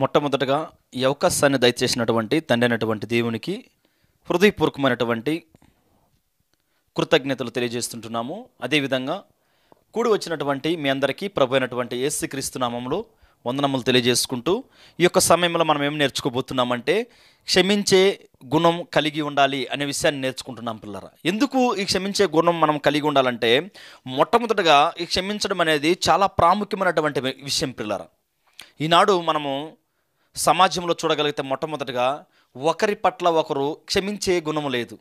మొట్టమొదటగా ఈ అవకాశాన్ని దయచేసినటువంటి తండ్రి అయినటువంటి దేవునికి హృదయపూర్వకమైనటువంటి కృతజ్ఞతలు తెలియజేస్తుంటున్నాము అదేవిధంగా కూడి వచ్చినటువంటి మీ అందరికీ ప్రభు అయినటువంటి ఏసు నామంలో వందనములు తెలియజేసుకుంటూ ఈ యొక్క సమయంలో మనం ఏం నేర్చుకోబోతున్నామంటే క్షమించే గుణం కలిగి ఉండాలి అనే విషయాన్ని నేర్చుకుంటున్నాం పిల్లరా ఎందుకు ఈ క్షమించే గుణం మనం కలిగి ఉండాలంటే మొట్టమొదటగా ఈ క్షమించడం అనేది చాలా ప్రాముఖ్యమైనటువంటి విషయం పిల్లరా ఈనాడు మనము సమాజంలో చూడగలిగితే మొట్టమొదటిగా ఒకరి పట్ల ఒకరు క్షమించే గుణం లేదు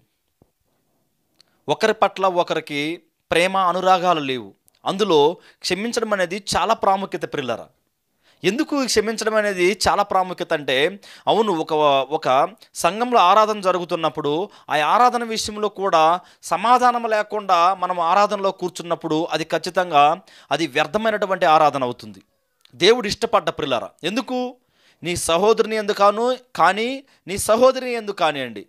ఒకరి పట్ల ఒకరికి ప్రేమ అనురాగాలు లేవు అందులో క్షమించడం అనేది చాలా ప్రాముఖ్యత పిల్లర ఎందుకు క్షమించడం అనేది చాలా ప్రాముఖ్యత అంటే అవును ఒక ఒక సంఘంలో ఆరాధన జరుగుతున్నప్పుడు ఆ ఆరాధన విషయంలో కూడా సమాధానం లేకుండా మనం ఆరాధనలో కూర్చున్నప్పుడు అది ఖచ్చితంగా అది వ్యర్థమైనటువంటి ఆరాధన అవుతుంది దేవుడు ఇష్టపడ్డ పిల్లర ఎందుకు నీ సహోదరుని ఎందుకు కాను కానీ నీ సహోదరిని ఎందుకు కానివ్వండి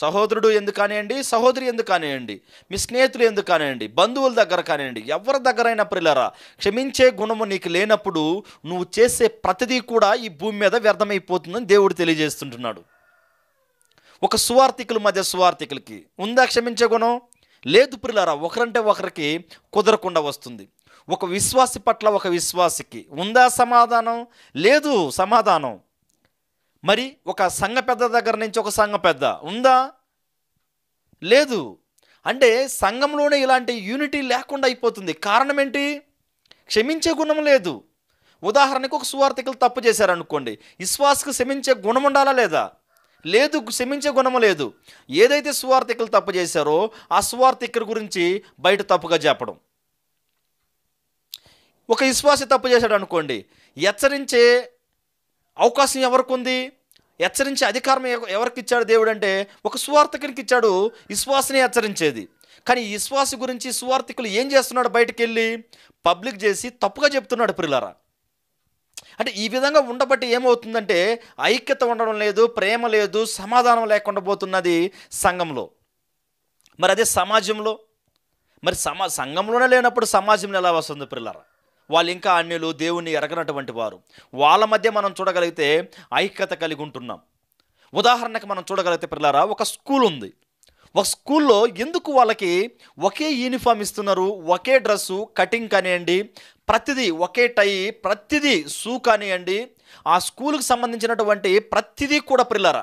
సహోదరుడు ఎందుకు కానివ్వండి సహోదరి ఎందుకు కానివ్వండి మీ స్నేహితులు ఎందుకు కానివ్వండి బంధువుల దగ్గర కానివ్వండి ఎవరి దగ్గరైనా ప్రిలరా క్షమించే గుణము నీకు లేనప్పుడు నువ్వు చేసే ప్రతిదీ కూడా ఈ భూమి మీద వ్యర్థమైపోతుందని దేవుడు తెలియజేస్తుంటున్నాడు ఒక సువార్థికుల మధ్య సువార్థికులకి ఉందా క్షమించే గుణం లేదు ప్రిలరా ఒకరంటే ఒకరికి కుదరకుండా వస్తుంది ఒక విశ్వాసి పట్ల ఒక విశ్వాసికి ఉందా సమాధానం లేదు సమాధానం మరి ఒక సంఘ పెద్ద దగ్గర నుంచి ఒక సంఘ పెద్ద ఉందా లేదు అంటే సంఘంలోనే ఇలాంటి యూనిటీ లేకుండా అయిపోతుంది కారణం ఏంటి క్షమించే గుణం లేదు ఉదాహరణకు ఒక సువార్థికులు తప్పు చేశారనుకోండి విశ్వాసకు క్షమించే గుణం ఉండాలా లేదా లేదు క్షమించే గుణం లేదు ఏదైతే సువార్థికులు తప్పు చేశారో ఆ సువార్థికుల గురించి బయట తప్పుగా చెప్పడం ఒక విశ్వాసి తప్పు చేశాడు అనుకోండి హెచ్చరించే అవకాశం ఎవరికి ఉంది హెచ్చరించే అధికారం ఎవరికి ఇచ్చాడు దేవుడు అంటే ఒక సువార్థకునికి ఇచ్చాడు విశ్వాసనే హెచ్చరించేది కానీ విశ్వాస గురించి సువార్థికులు ఏం చేస్తున్నాడు బయటకు వెళ్ళి పబ్లిక్ చేసి తప్పుగా చెప్తున్నాడు పిల్లరా అంటే ఈ విధంగా ఉండబట్టి ఏమవుతుందంటే ఐక్యత ఉండడం లేదు ప్రేమ లేదు సమాధానం లేకుండా పోతున్నది సంఘంలో మరి అదే సమాజంలో మరి సమా సంఘంలోనే లేనప్పుడు సమాజంలో ఎలా వస్తుంది పిల్లరా వాళ్ళు ఇంకా అన్యులు దేవుణ్ణి ఎరగనటువంటి వారు వాళ్ళ మధ్య మనం చూడగలిగితే ఐక్యత కలిగి ఉంటున్నాం ఉదాహరణకు మనం చూడగలిగితే పిల్లరా ఒక స్కూల్ ఉంది ఒక స్కూల్లో ఎందుకు వాళ్ళకి ఒకే యూనిఫామ్ ఇస్తున్నారు ఒకే డ్రెస్సు కటింగ్ కానివ్వండి ప్రతిదీ ఒకే టై ప్రతిదీ షూ కానివ్వండి ఆ స్కూల్కి సంబంధించినటువంటి ప్రతిదీ కూడా పిల్లరా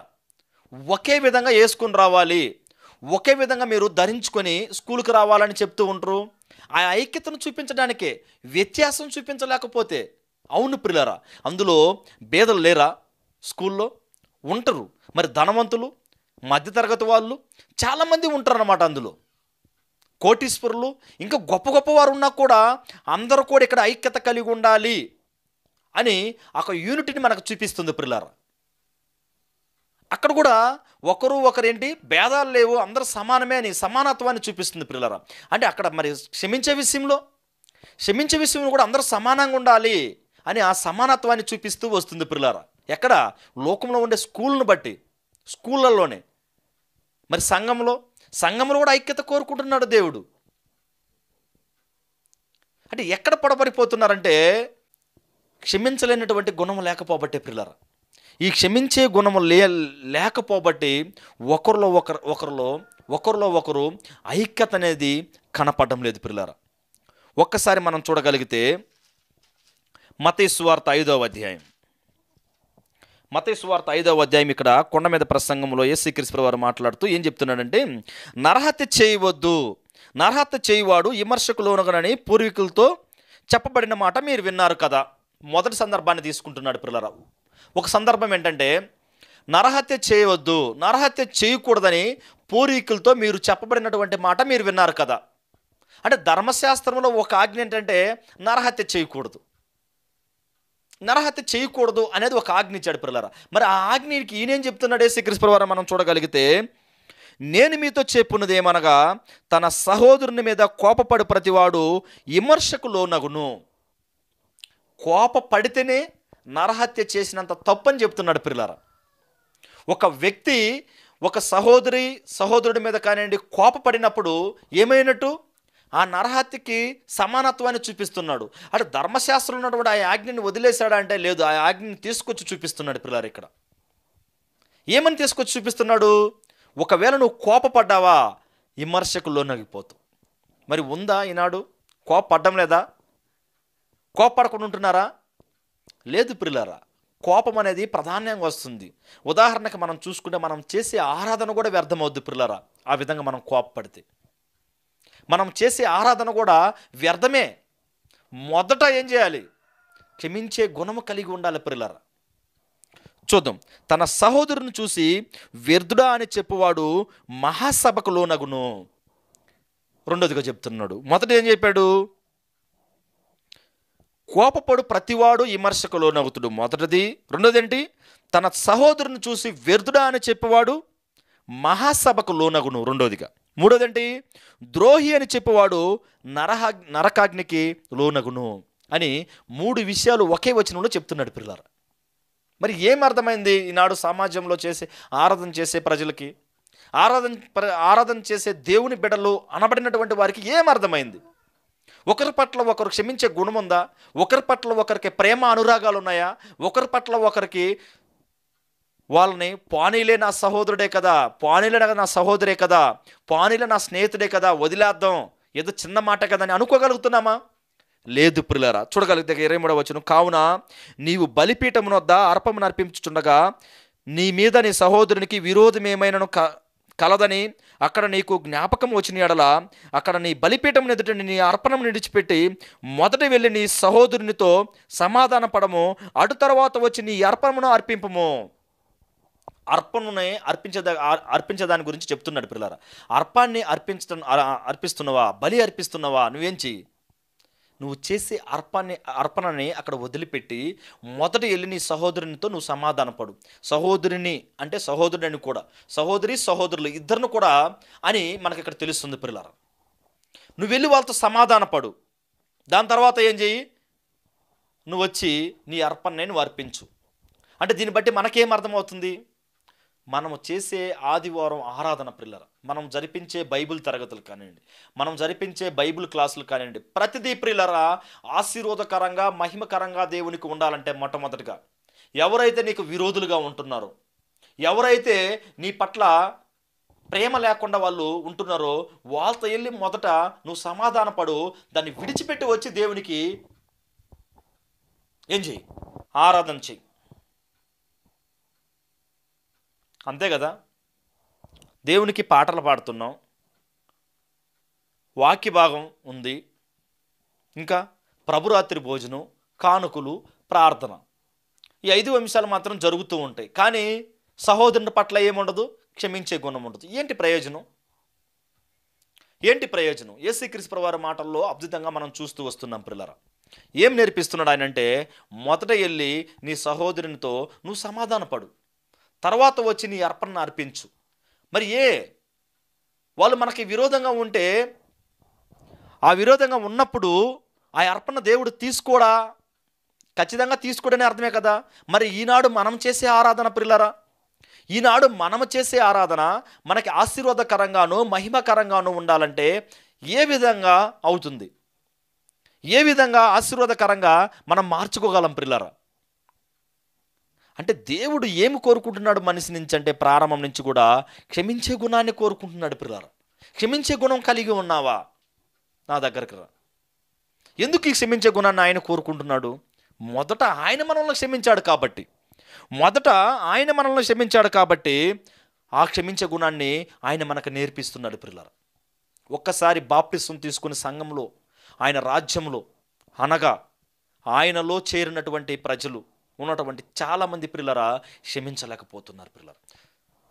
ఒకే విధంగా వేసుకుని రావాలి ఒకే విధంగా మీరు ధరించుకొని స్కూల్కి రావాలని చెప్తూ ఉంటారు ఆ ఐక్యతను చూపించడానికే వ్యత్యాసం చూపించలేకపోతే అవును ప్రిలరా అందులో బేదలు లేరా స్కూల్లో ఉంటారు మరి ధనవంతులు మధ్యతరగతి వాళ్ళు చాలామంది ఉంటారన్నమాట అందులో కోటీశ్వరులు ఇంకా గొప్ప గొప్ప వారు ఉన్నా కూడా అందరూ కూడా ఇక్కడ ఐక్యత కలిగి ఉండాలి అని ఒక యూనిట్ని మనకు చూపిస్తుంది ప్రిలారా అక్కడ కూడా ఒకరు ఒకరేంటి భేదాలు లేవు అందరు సమానమే అని సమానత్వాన్ని చూపిస్తుంది పిల్లరా అంటే అక్కడ మరి క్షమించే విషయంలో క్షమించే విషయంలో కూడా అందరూ సమానంగా ఉండాలి అని ఆ సమానత్వాన్ని చూపిస్తూ వస్తుంది పిల్లరా ఎక్కడ లోకంలో ఉండే స్కూల్ను బట్టి స్కూళ్ళల్లోనే మరి సంఘంలో సంఘంలో కూడా ఐక్యత కోరుకుంటున్నాడు దేవుడు అంటే ఎక్కడ పొడబడిపోతున్నారంటే క్షమించలేనటువంటి గుణం లేకపోబట్టే పిల్లరా ఈ క్షమించే గుణము లే లేకపోబట్టి ఒకరిలో ఒకరు ఒకరిలో ఒకరిలో ఒకరు ఐక్యత అనేది కనపడడం లేదు పిల్లరా ఒక్కసారి మనం చూడగలిగితే మతేశ్వార్త ఐదవ అధ్యాయం మతేశ్వార్త ఐదవ అధ్యాయం ఇక్కడ కొండ మీద ప్రసంగంలో ఎస్సీ క్రిస్పర్ వారు మాట్లాడుతూ ఏం చెప్తున్నాడంటే నరహత్య చేయవద్దు నరహత్య చేయువాడు విమర్శకులోనగనని పూర్వీకులతో చెప్పబడిన మాట మీరు విన్నారు కదా మొదటి సందర్భాన్ని తీసుకుంటున్నాడు పిల్లరావు ఒక సందర్భం ఏంటంటే నరహత్య చేయవద్దు నరహత్య చేయకూడదని పూర్వీకులతో మీరు చెప్పబడినటువంటి మాట మీరు విన్నారు కదా అంటే ధర్మశాస్త్రంలో ఒక ఆజ్ఞ ఏంటంటే నరహత్య చేయకూడదు నరహత్య చేయకూడదు అనేది ఒక ఆజ్ఞ ఇచ్చాడు పిల్లరా మరి ఆ ఆజ్ఞకి ఈయనేం చెప్తున్నాడే శ్రీకృష్ణ మనం చూడగలిగితే నేను మీతో చెప్పున్నది ఏమనగా తన సహోదరుని మీద కోపపడి ప్రతివాడు విమర్శకు లోనగును కోపపడితేనే నరహత్య చేసినంత తప్పని చెప్తున్నాడు పిల్లరా ఒక వ్యక్తి ఒక సహోదరి సహోదరుడి మీద కానివ్వండి కోపపడినప్పుడు ఏమైనట్టు ఆ నరహత్యకి సమానత్వాన్ని చూపిస్తున్నాడు అటు ధర్మశాస్త్రం ఉన్నటువంటి ఆ ఆజ్ఞని వదిలేశాడా అంటే లేదు ఆ ఆజ్ఞని తీసుకొచ్చి చూపిస్తున్నాడు పిల్లలు ఇక్కడ ఏమని తీసుకొచ్చి చూపిస్తున్నాడు ఒకవేళ నువ్వు కోపపడ్డావా విమర్శకు విమర్శకుల్లోనగిపోతావు మరి ఉందా ఈనాడు కోపపడ్డం లేదా కోపపడకుండా ఉంటున్నారా లేదు పిల్లరా కోపం అనేది ప్రాధాన్యంగా వస్తుంది ఉదాహరణకు మనం చూసుకుంటే మనం చేసే ఆరాధన కూడా వ్యర్థమవుద్ది పిల్లరా ఆ విధంగా మనం కోపపడితే మనం చేసే ఆరాధన కూడా వ్యర్థమే మొదట ఏం చేయాలి క్షమించే గుణము కలిగి ఉండాలి ప్రిలరా చూద్దాం తన సహోదరుని చూసి వ్యర్థుడా అని చెప్పువాడు మహాసభకు లోనగును రెండోదిగా చెప్తున్నాడు మొదట ఏం చెప్పాడు కోపపడు ప్రతివాడు విమర్శకు లోనవుతుడు మొదటిది రెండోదేంటి తన సహోదరుని చూసి వ్యర్థుడా అని చెప్పేవాడు మహాసభకు లోనగును రెండోదిగా మూడోదేంటి ద్రోహి అని చెప్పేవాడు నరహ నరకాగ్నికి లోనగును అని మూడు విషయాలు ఒకే వచనంలో చెప్తున్నాడు పిల్లలు మరి ఏం అర్థమైంది ఈనాడు సమాజంలో చేసే ఆరాధన చేసే ప్రజలకి ఆరాధన ఆరాధన చేసే దేవుని బిడ్డలు అనబడినటువంటి వారికి ఏం అర్థమైంది ఒకరి పట్ల ఒకరు క్షమించే గుణం ఉందా ఒకరి పట్ల ఒకరికి ప్రేమ అనురాగాలు ఉన్నాయా ఒకరి పట్ల ఒకరికి వాళ్ళని పానీలే నా సహోదరుడే కదా పానీలే నా సహోదరే కదా పానీలే నా స్నేహితుడే కదా వదిలేద్దాం ఏదో చిన్న మాట కదా అని అనుకోగలుగుతున్నామా లేదు పిల్లరా చూడగలిగితే ఇరవై మూడవ వచ్చును కావున నీవు బలిపీఠమున వద్ద అర్పమును అర్పించుచుండగా నీ మీద నీ సహోదరునికి విరోధం ఏమైనాను క కలదని అక్కడ నీకు జ్ఞాపకం వచ్చిన ఎడల అక్కడ నీ బలిపీఠం ఎదుట నీ అర్పణం నిడిచిపెట్టి మొదట వెళ్ళి నీ సహోదరునితో సమాధాన పడము అటు తర్వాత వచ్చి నీ అర్పణమును అర్పింపము అర్పణనే అర్పించదా అర్పించేదాని గురించి చెప్తున్నాడు పిల్లల అర్పాన్ని అర్పించడం అర్పిస్తున్నవా బలి అర్పిస్తున్నవా నువ్వేంచి నువ్వు చేసే అర్పణ అర్పణని అక్కడ వదిలిపెట్టి మొదట వెళ్ళి నీ సహోదరునితో నువ్వు సమాధానపడు సహోదరిని అంటే సహోదరుని కూడా సహోదరి సహోదరులు ఇద్దరిని కూడా అని మనకి ఇక్కడ తెలుస్తుంది పిల్లల నువ్వు వెళ్ళి వాళ్ళతో సమాధానపడు దాని తర్వాత ఏం చెయ్యి నువ్వు వచ్చి నీ అర్పణ నువ్వు అర్పించు అంటే దీన్ని బట్టి మనకేం అర్థమవుతుంది మనము చేసే ఆదివారం ఆరాధన పిల్లర మనం జరిపించే బైబుల్ తరగతులు కానివ్వండి మనం జరిపించే బైబిల్ క్లాసులు కానివ్వండి ప్రతిదీ ప్రిల్లరా ఆశీర్వాదకరంగా మహిమకరంగా దేవునికి ఉండాలంటే మొట్టమొదటిగా ఎవరైతే నీకు విరోధులుగా ఉంటున్నారో ఎవరైతే నీ పట్ల ప్రేమ లేకుండా వాళ్ళు ఉంటున్నారో వాళ్ళతో వెళ్ళి మొదట నువ్వు సమాధాన పడు దాన్ని విడిచిపెట్టి వచ్చి దేవునికి ఏం చెయ్యి ఆరాధన చెయ్యి అంతే కదా దేవునికి పాటలు పాడుతున్నాం వాక్య భాగం ఉంది ఇంకా ప్రభురాత్రి భోజనం కానుకలు ప్రార్థన ఈ ఐదు అంశాలు మాత్రం జరుగుతూ ఉంటాయి కానీ సహోదరుని పట్ల ఏముండదు క్షమించే గుణం ఉండదు ఏంటి ప్రయోజనం ఏంటి ప్రయోజనం ఏసీక్రీస్ ప్రవారి మాటల్లో అద్భుతంగా మనం చూస్తూ వస్తున్నాం పిల్లల ఏం నేర్పిస్తున్నాడు ఆయన అంటే మొదట వెళ్ళి నీ సహోదరునితో నువ్వు సమాధానపడు తర్వాత వచ్చి నీ అర్పణను అర్పించు మరి ఏ వాళ్ళు మనకి విరోధంగా ఉంటే ఆ విరోధంగా ఉన్నప్పుడు ఆ అర్పణ దేవుడు తీసుకోడా ఖచ్చితంగా తీసుకోడనే అర్థమే కదా మరి ఈనాడు మనం చేసే ఆరాధన పిల్లరా ఈనాడు మనం చేసే ఆరాధన మనకి ఆశీర్వాదకరంగాను మహిమకరంగాను ఉండాలంటే ఏ విధంగా అవుతుంది ఏ విధంగా ఆశీర్వాదకరంగా మనం మార్చుకోగలం పిల్లరా అంటే దేవుడు ఏమి కోరుకుంటున్నాడు మనిషి నుంచి అంటే ప్రారంభం నుంచి కూడా క్షమించే గుణాన్ని కోరుకుంటున్నాడు పిల్లలు క్షమించే గుణం కలిగి ఉన్నావా నా దగ్గరకు రా ఎందుకు ఈ క్షమించే గుణాన్ని ఆయన కోరుకుంటున్నాడు మొదట ఆయన మనల్ని క్షమించాడు కాబట్టి మొదట ఆయన మనల్ని క్షమించాడు కాబట్టి ఆ క్షమించే గుణాన్ని ఆయన మనకు నేర్పిస్తున్నాడు పిల్లలు ఒక్కసారి బాప్టిస్వం తీసుకుని సంఘంలో ఆయన రాజ్యంలో అనగా ఆయనలో చేరినటువంటి ప్రజలు ఉన్నటువంటి చాలామంది పిల్లరా క్షమించలేకపోతున్నారు పిల్లలు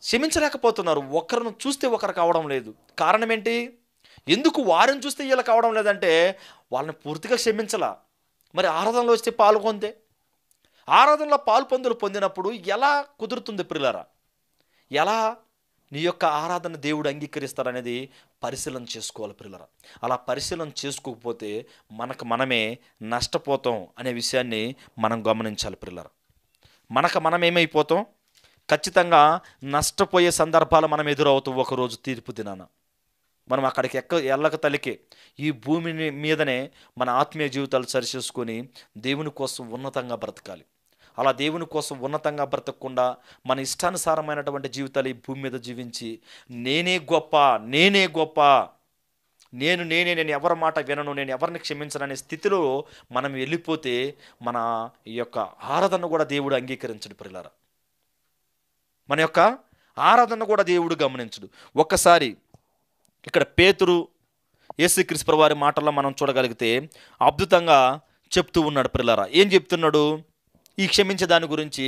క్షమించలేకపోతున్నారు ఒకరిని చూస్తే ఒకరు కావడం లేదు కారణం ఏంటి ఎందుకు వారిని చూస్తే వీళ్ళు కావడం లేదంటే వాళ్ళని పూర్తిగా క్షమించలా మరి ఆరాధనలో వస్తే పాల్గొందే ఆరాధనలో పాల్పొందులు పొందినప్పుడు ఎలా కుదురుతుంది పిల్లరా ఎలా నీ యొక్క ఆరాధన దేవుడు అంగీకరిస్తారనేది పరిశీలన చేసుకోవాలి పిల్లల అలా పరిశీలన చేసుకోకపోతే మనకు మనమే నష్టపోతాం అనే విషయాన్ని మనం గమనించాలి పిల్లల మనకు మనం ఏమైపోతాం ఖచ్చితంగా నష్టపోయే సందర్భాలు మనం ఎదురవుతాం ఒకరోజు తీర్పు దినాన మనం అక్కడికి ఎక్క ఎల్లక తలికే ఈ భూమి మీదనే మన ఆత్మీయ జీవితాలు సరిచేసుకొని దేవుని కోసం ఉన్నతంగా బ్రతకాలి అలా దేవుని కోసం ఉన్నతంగా బ్రతకకుండా మన ఇష్టానుసారమైనటువంటి జీవితాలు ఈ భూమి మీద జీవించి నేనే గొప్ప నేనే గొప్ప నేను నేనే నేను ఎవరి మాట వినను నేను ఎవరిని క్షమించననే స్థితిలో మనం వెళ్ళిపోతే మన ఈ యొక్క ఆరాధన కూడా దేవుడు అంగీకరించడు పిల్లరా మన యొక్క ఆరాధన కూడా దేవుడు గమనించడు ఒక్కసారి ఇక్కడ పేతురు క్రిస్పర్ వారి మాటల్లో మనం చూడగలిగితే అద్భుతంగా చెప్తూ ఉన్నాడు పిల్లరా ఏం చెప్తున్నాడు ఈ క్షమించే దాని గురించి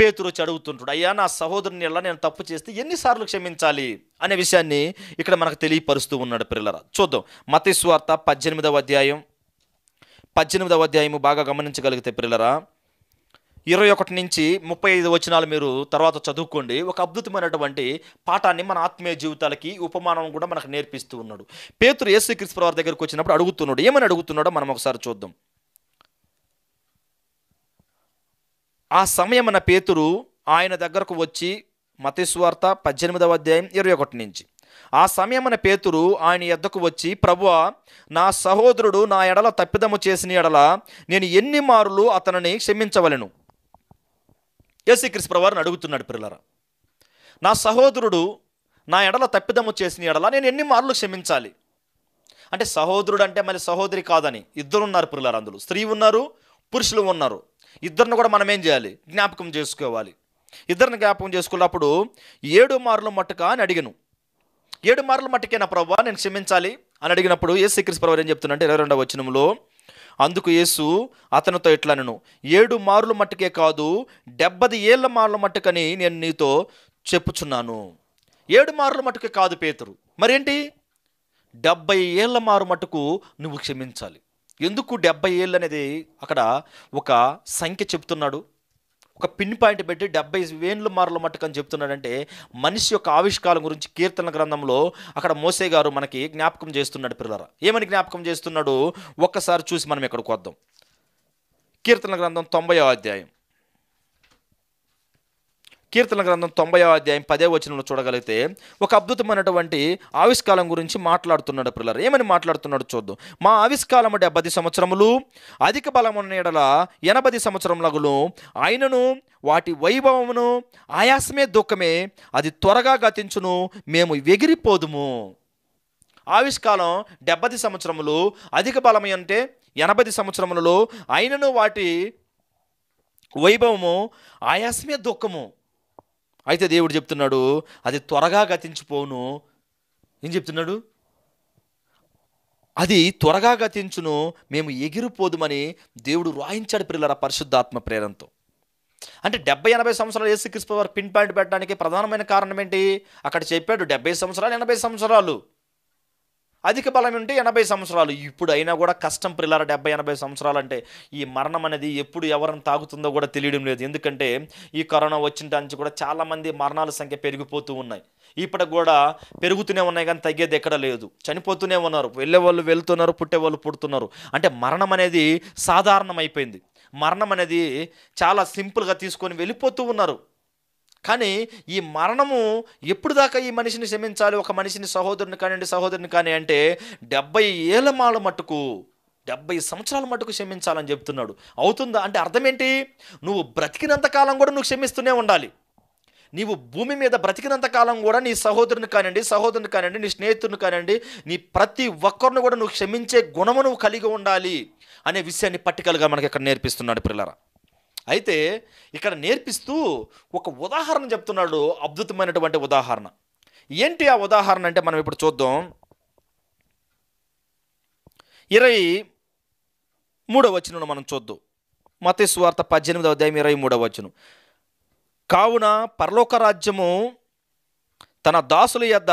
పేతురు వచ్చి అడుగుతుంటాడు అయ్యా నా సహోదరుని ఎలా నేను తప్పు చేస్తే ఎన్నిసార్లు క్షమించాలి అనే విషయాన్ని ఇక్కడ మనకు తెలియపరుస్తూ ఉన్నాడు పిల్లల చూద్దాం మతస్వార్త పద్దెనిమిదవ అధ్యాయం పద్దెనిమిదవ అధ్యాయము బాగా గమనించగలిగితే పిల్లరా ఇరవై ఒకటి నుంచి ముప్పై ఐదు వచనాలు మీరు తర్వాత చదువుకోండి ఒక అద్భుతమైనటువంటి పాఠాన్ని మన ఆత్మీయ జీవితాలకి ఉపమానం కూడా మనకు నేర్పిస్తూ ఉన్నాడు పేతురు యేసు వారి దగ్గరకు వచ్చినప్పుడు అడుగుతున్నాడు ఏమని అడుగుతున్నాడో మనం ఒకసారి చూద్దాం ఆ సమయమున పేతురు ఆయన దగ్గరకు వచ్చి మతేశ్వార్త పద్దెనిమిదవ అధ్యాయం ఇరవై ఒకటి నుంచి ఆ సమయమున పేతురు ఆయన ఎద్దకు వచ్చి ప్రభువ నా సహోదరుడు నా ఎడల తప్పిదము చేసిన ఎడల నేను ఎన్ని మారులు అతనిని క్షమించవలను యేసుక్రీస్తు ప్రభువారిని అడుగుతున్నాడు పిల్లల నా సహోదరుడు నా ఎడల తప్పిదము చేసిన ఎడల నేను ఎన్ని మార్లు క్షమించాలి అంటే సహోదరుడు అంటే మళ్ళీ సహోదరి కాదని ఇద్దరు ఉన్నారు పిల్లలు అందులో స్త్రీ ఉన్నారు పురుషులు ఉన్నారు ఇద్దరిని కూడా మనం ఏం చేయాలి జ్ఞాపకం చేసుకోవాలి ఇద్దరిని జ్ఞాపకం చేసుకున్నప్పుడు ఏడు మార్ల మట్టుక అని అడిగను ఏడు మట్టుకే నా ప్రవ్వా నేను క్షమించాలి అని అడిగినప్పుడు ఏ శ్రీకృష్ణ ప్రభు ఏం చెప్తున్నంటే ఇరవై రెండవ వచనంలో అందుకు యేసు అతనితో నేను ఏడు మార్లు మట్టుకే కాదు డెబ్బది ఏళ్ళ మార్ల మట్టుకని నేను నీతో చెప్పుచున్నాను ఏడు మార్లు మటుకే కాదు పేతురు మరేంటి డెబ్బై ఏళ్ళ మారు మటుకు నువ్వు క్షమించాలి ఎందుకు డెబ్బై ఏళ్ళు అనేది అక్కడ ఒక సంఖ్య చెప్తున్నాడు ఒక పిన్ పాయింట్ పెట్టి డెబ్బై వేన్లు మట్టుకు మట్టుకని చెప్తున్నాడంటే మనిషి యొక్క ఆవిష్కారం గురించి కీర్తన గ్రంథంలో అక్కడ మోసే గారు మనకి జ్ఞాపకం చేస్తున్నాడు పిల్లల ఏమని జ్ఞాపకం చేస్తున్నాడు ఒక్కసారి చూసి మనం ఇక్కడికి వద్దాం కీర్తన గ్రంథం తొంభై అధ్యాయం కీర్తన గ్రంథం తొంభై అధ్యాయం పదే వచనంలో చూడగలిగితే ఒక అద్భుతమైనటువంటి ఆవిష్కాలం గురించి మాట్లాడుతున్నాడు పిల్లలు ఏమని మాట్లాడుతున్నాడు చూద్దాం మా ఆవిష్కాలము డెబ్బది సంవత్సరములు అధిక బలమున్న ఎడల ఎనభై సంవత్సరములగులు ఆయనను వాటి వైభవమును ఆయాసమే దుఃఖమే అది త్వరగా గతించును మేము ఎగిరిపోదుము ఆవిష్కాలం డెబ్బది సంవత్సరములు అధిక బలము అంటే ఎనభై సంవత్సరములలో అయినను వాటి వైభవము ఆయాసమే దుఃఖము అయితే దేవుడు చెప్తున్నాడు అది త్వరగా గతించిపోను ఏం చెప్తున్నాడు అది త్వరగా గతించును మేము ఎగిరిపోదుమని దేవుడు రాయించాడు పిల్లల పరిశుద్ధాత్మ ప్రేరణతో అంటే డెబ్బై ఎనభై సంవత్సరాలు ఏసుక్రీస్తు వారు పిన్ పాయింట్ పెట్టడానికి ప్రధానమైన కారణం ఏంటి అక్కడ చెప్పాడు డెబ్బై సంవత్సరాలు ఎనభై సంవత్సరాలు అధిక బలం ఉంటే ఎనభై సంవత్సరాలు ఇప్పుడు అయినా కూడా కష్టం పిల్లల డెబ్బై ఎనభై సంవత్సరాలు అంటే ఈ మరణం అనేది ఎప్పుడు ఎవరిని తాగుతుందో కూడా తెలియడం లేదు ఎందుకంటే ఈ కరోనా వచ్చిన నుంచి కూడా చాలామంది మరణాల సంఖ్య పెరిగిపోతూ ఉన్నాయి ఇప్పటికి కూడా పెరుగుతూనే ఉన్నాయి కానీ తగ్గేది ఎక్కడ లేదు చనిపోతూనే ఉన్నారు వెళ్ళే వాళ్ళు వెళ్తున్నారు పుట్టే వాళ్ళు పుడుతున్నారు అంటే మరణం అనేది సాధారణమైపోయింది మరణం అనేది చాలా సింపుల్గా తీసుకొని వెళ్ళిపోతూ ఉన్నారు కానీ ఈ మరణము ఎప్పుడు దాకా ఈ మనిషిని క్షమించాలి ఒక మనిషిని సహోదరుని కానివ్వండి సహోదరుని కానీ అంటే డెబ్బై ఏళ్ళ మాల మట్టుకు డెబ్బై సంవత్సరాల మటుకు క్షమించాలని చెప్తున్నాడు అవుతుందా అంటే అర్థం ఏంటి నువ్వు బ్రతికినంతకాలం కూడా నువ్వు క్షమిస్తూనే ఉండాలి నీవు భూమి మీద బ్రతికినంత కాలం కూడా నీ సహోదరుని కానివ్వండి సహోదరుని కానివ్వండి నీ స్నేహితుడిని కానివ్వండి నీ ప్రతి ఒక్కరిని కూడా నువ్వు క్షమించే గుణము నువ్వు కలిగి ఉండాలి అనే విషయాన్ని పట్టికలుగా మనకి ఇక్కడ నేర్పిస్తున్నాడు పిల్లరా అయితే ఇక్కడ నేర్పిస్తూ ఒక ఉదాహరణ చెప్తున్నాడు అద్భుతమైనటువంటి ఉదాహరణ ఏంటి ఆ ఉదాహరణ అంటే మనం ఇప్పుడు చూద్దాం ఇరవై మూడవ వచనం మనం చూద్దాం మతేశ్వార్త పద్దెనిమిదవ అధ్యాయం ఇరవై మూడవ వచనం కావున పరలోక రాజ్యము తన దాసుల యొద్ద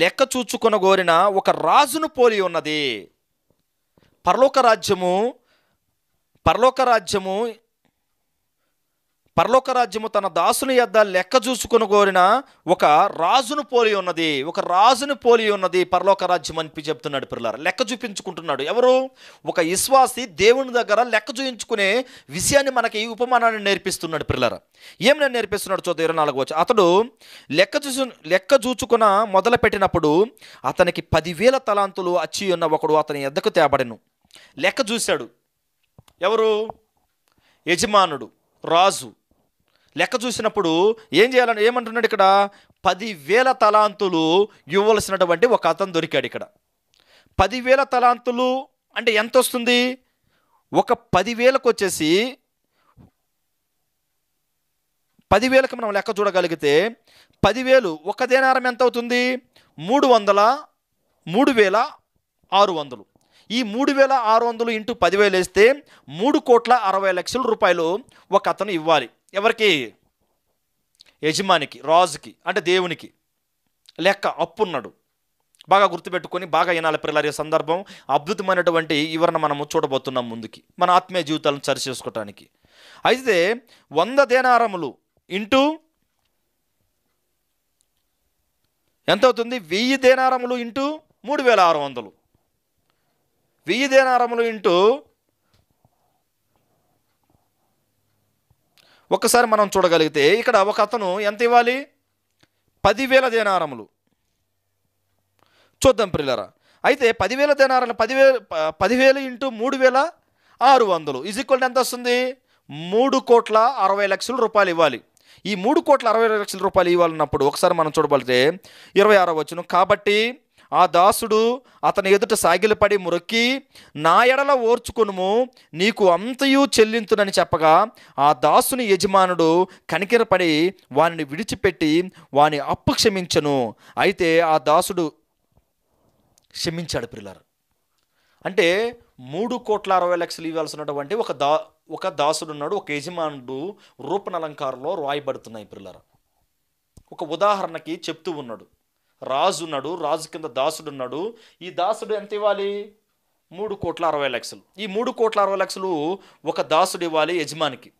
లెక్క చూచుకొన కోరిన ఒక రాజును పోలి ఉన్నది పరలోక రాజ్యము పరలోక రాజ్యము పరలోక రాజ్యము తన దాసుని యొద్ద లెక్క చూసుకుని కోరిన ఒక రాజును పోలి ఉన్నది ఒక రాజును పోలి ఉన్నది పరలోక రాజ్యం అని చెప్తున్నాడు పిల్లలు లెక్క చూపించుకుంటున్నాడు ఎవరు ఒక విశ్వాసి దేవుని దగ్గర లెక్క చూయించుకునే విషయాన్ని మనకి ఉపమానాన్ని నేర్పిస్తున్నాడు పిల్లలు ఏం నేను నేర్పిస్తున్నాడు చూద్దాం ఇరవై నాలుగు వచ్చి అతడు లెక్క చూసు లెక్క చూచుకున మొదలుపెట్టినప్పుడు అతనికి పదివేల తలాంతులు అచ్చి ఉన్న ఒకడు అతని ఎద్దకు తేబడను లెక్క చూశాడు ఎవరు యజమానుడు రాజు లెక్క చూసినప్పుడు ఏం చేయాలని ఏమంటున్నాడు ఇక్కడ పదివేల తలాంతులు ఇవ్వవలసినటువంటి ఒక అతను దొరికాడు ఇక్కడ పదివేల తలాంతులు అంటే ఎంత వస్తుంది ఒక పదివేలకు వచ్చేసి పదివేలకు మనం లెక్క చూడగలిగితే పదివేలు ఒక దేనారం ఎంత అవుతుంది మూడు వందల మూడు వేల ఆరు వందలు ఈ మూడు వేల ఆరు వందలు ఇంటూ పదివేలు వేస్తే మూడు కోట్ల అరవై లక్షల రూపాయలు ఒక అతను ఇవ్వాలి ఎవరికి యజమానికి రాజుకి అంటే దేవునికి లెక్క అప్పున్నాడు బాగా గుర్తుపెట్టుకొని బాగా వినాలి పిల్లల సందర్భం అద్భుతమైనటువంటి వివరణ మనము చూడబోతున్నాం ముందుకి మన ఆత్మీయ జీవితాలను సరి చేసుకోవటానికి అయితే వంద దేనారములు ఇంటూ ఎంత అవుతుంది వెయ్యి దేనారములు ఇంటూ మూడు వేల ఆరు వందలు వెయ్యి దేనారములు ఇంటూ ఒక్కసారి మనం చూడగలిగితే ఇక్కడ ఒక అతను ఎంత ఇవ్వాలి పదివేల దేనారములు చూద్దాం ప్రిల్లరా అయితే పదివేల దేనారాలు పదివేల పదివేలు ఇంటూ మూడు వేల ఆరు వందలు ఇజ్ ఈక్వల్ ఎంత వస్తుంది మూడు కోట్ల అరవై లక్షల రూపాయలు ఇవ్వాలి ఈ మూడు కోట్ల అరవై లక్షల రూపాయలు ఇవ్వాలన్నప్పుడు ఒకసారి మనం చూడబడితే ఇరవై ఆరో వచ్చును కాబట్టి ఆ దాసుడు అతని ఎదుట సాగిలపడి మురొక్కి నా ఎడల ఓర్చుకునుము నీకు అంతయు చెల్లింతునని చెప్పగా ఆ దాసుని యజమానుడు కనికిరపడి వానిని విడిచిపెట్టి వాని అప్పు క్షమించను అయితే ఆ దాసుడు క్షమించాడు పిల్లలు అంటే మూడు కోట్ల అరవై లక్షలు ఇవ్వాల్సినటువంటి ఒక దా ఒక దాసుడు ఉన్నాడు ఒక యజమానుడు రూపనలంకారంలో రాయబడుతున్నాయి పిల్లలు ఒక ఉదాహరణకి చెప్తూ ఉన్నాడు రాజు ఉన్నాడు రాజు కింద దాసుడు ఉన్నాడు ఈ దాసుడు ఎంత ఇవ్వాలి మూడు కోట్ల అరవై లక్షలు ఈ మూడు కోట్ల అరవై లక్షలు ఒక దాసుడు ఇవ్వాలి యజమానికి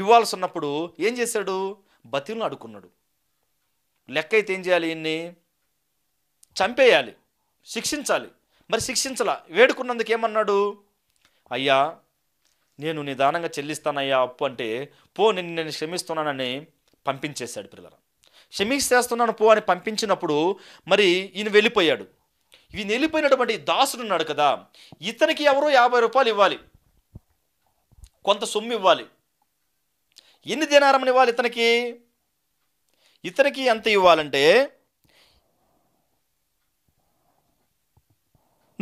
ఇవ్వాల్సి ఉన్నప్పుడు ఏం చేశాడు బతిలను అడుకున్నాడు లెక్క అయితే ఏం చేయాలి ఇన్ని చంపేయాలి శిక్షించాలి మరి శిక్షించలా వేడుకున్నందుకు ఏమన్నాడు అయ్యా నేను నిదానంగా చెల్లిస్తానయ్యా అప్పు అంటే పో నిన్ను నేను క్షమిస్తున్నానని పంపించేశాడు పిల్లల చేస్తున్నాను పో అని పంపించినప్పుడు మరి ఈయన వెళ్ళిపోయాడు ఈయన వెళ్ళిపోయినటువంటి దాసుడు ఉన్నాడు కదా ఇతనికి ఎవరో యాభై రూపాయలు ఇవ్వాలి కొంత సొమ్ము ఇవ్వాలి ఎన్ని దినారమని ఇవ్వాలి ఇతనికి ఇతనికి ఎంత ఇవ్వాలంటే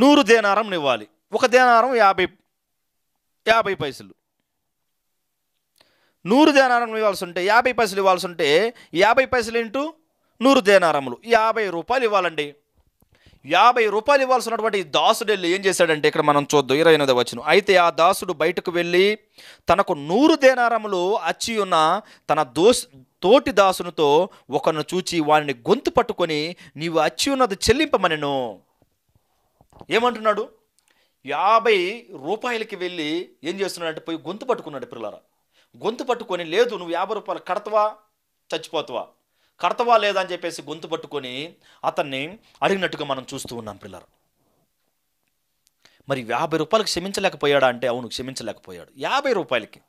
నూరు దేనారం ఇవ్వాలి ఒక దేనారం యాభై యాభై పైసలు నూరు దేనారములు ఇవ్వాల్సి ఉంటే యాభై పైసలు ఇవ్వాల్సి ఉంటే యాభై పైసలు ఇంటూ నూరు దేనారములు యాభై రూపాయలు ఇవ్వాలండి యాభై రూపాయలు ఇవ్వాల్సినటువంటి దాసుడు వెళ్ళి ఏం చేశాడంటే ఇక్కడ మనం చూద్దాం ఇరవై ఎనిమిది వచ్చిన అయితే ఆ దాసుడు బయటకు వెళ్ళి తనకు నూరు దేనారములు అచ్చి ఉన్న తన దోస్ తోటి దాసునితో ఒకరిని చూచి వాడిని గొంతు పట్టుకొని నీవు అచ్చి ఉన్నది చెల్లింపమనేను ఏమంటున్నాడు యాభై రూపాయలకి వెళ్ళి ఏం చేస్తున్నాడంటే పోయి గొంతు పట్టుకున్నాడు పిల్లరా గొంతు పట్టుకొని లేదు నువ్వు యాభై రూపాయలు కడతవా చచ్చిపోతావా కడతవా లేదా అని చెప్పేసి గొంతు పట్టుకొని అతన్ని అడిగినట్టుగా మనం చూస్తూ ఉన్నాం పిల్లలు మరి యాభై రూపాయలకు క్షమించలేకపోయాడా అంటే అవును క్షమించలేకపోయాడు యాభై రూపాయలకి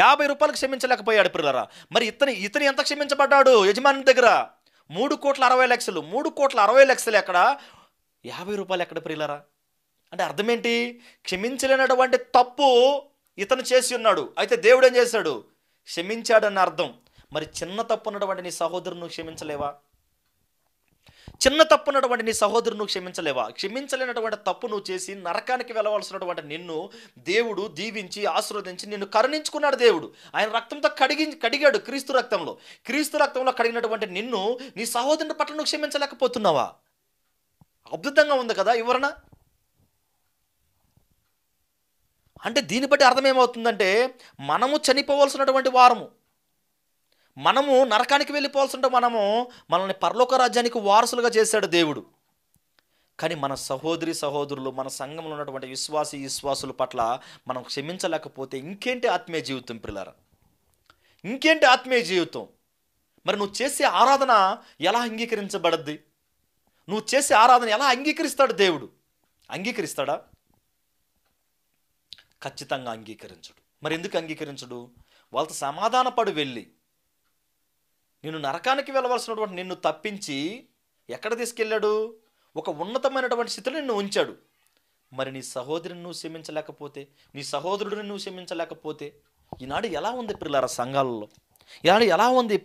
యాభై రూపాయలకు క్షమించలేకపోయాడు పిల్లరా మరి ఇతని ఇతని ఎంత క్షమించబడ్డాడు యజమాని దగ్గర మూడు కోట్ల అరవై లక్షలు మూడు కోట్ల అరవై లక్షలు ఎక్కడ యాభై రూపాయలు ఎక్కడ ప్రియులరా అంటే అర్థమేంటి క్షమించలేనటువంటి తప్పు ఇతను చేసి ఉన్నాడు అయితే దేవుడు ఏం చేశాడు క్షమించాడని అర్థం మరి చిన్న తప్పు ఉన్నటువంటి నీ సహోదరును క్షమించలేవా చిన్న ఉన్నటువంటి నీ సహోదరును క్షమించలేవా క్షమించలేనటువంటి తప్పు నువ్వు చేసి నరకానికి వెళ్ళవలసినటువంటి నిన్ను దేవుడు దీవించి ఆశీర్వదించి నిన్ను కరుణించుకున్నాడు దేవుడు ఆయన రక్తంతో కడిగి కడిగాడు క్రీస్తు రక్తంలో క్రీస్తు రక్తంలో కడిగినటువంటి నిన్ను నీ సహోదరుని పట్ల నువ్వు క్షమించలేకపోతున్నావా అద్భుతంగా ఉంది కదా ఎవరన్నా అంటే దీన్ని బట్టి అర్థం ఏమవుతుందంటే మనము చనిపోవలసినటువంటి వారము మనము నరకానికి వెళ్ళిపోవాల్సింటే మనము మనల్ని పరలోక రాజ్యానికి వారసులుగా చేశాడు దేవుడు కానీ మన సహోదరి సహోదరులు మన సంఘంలో ఉన్నటువంటి విశ్వాసి విశ్వాసుల పట్ల మనం క్షమించలేకపోతే ఇంకేంటి ఆత్మీయ జీవితం పిల్లర ఇంకేంటి ఆత్మీయ జీవితం మరి నువ్వు చేసే ఆరాధన ఎలా అంగీకరించబడద్ది నువ్వు చేసే ఆరాధన ఎలా అంగీకరిస్తాడు దేవుడు అంగీకరిస్తాడా ఖచ్చితంగా అంగీకరించడు మరి ఎందుకు అంగీకరించడు వాళ్ళతో సమాధానపడి వెళ్ళి నిన్ను నరకానికి వెళ్ళవలసినటువంటి నిన్ను తప్పించి ఎక్కడ తీసుకెళ్ళాడు ఒక ఉన్నతమైనటువంటి స్థితిలో నిన్ను ఉంచాడు మరి నీ సహోదరుని నువ్వు క్షమించలేకపోతే నీ సహోదరుడిని నువ్వు క్షమించలేకపోతే ఈనాడు ఎలా ఉంది పిల్లల సంఘాలలో ఈనాడు ఎలా ఉంది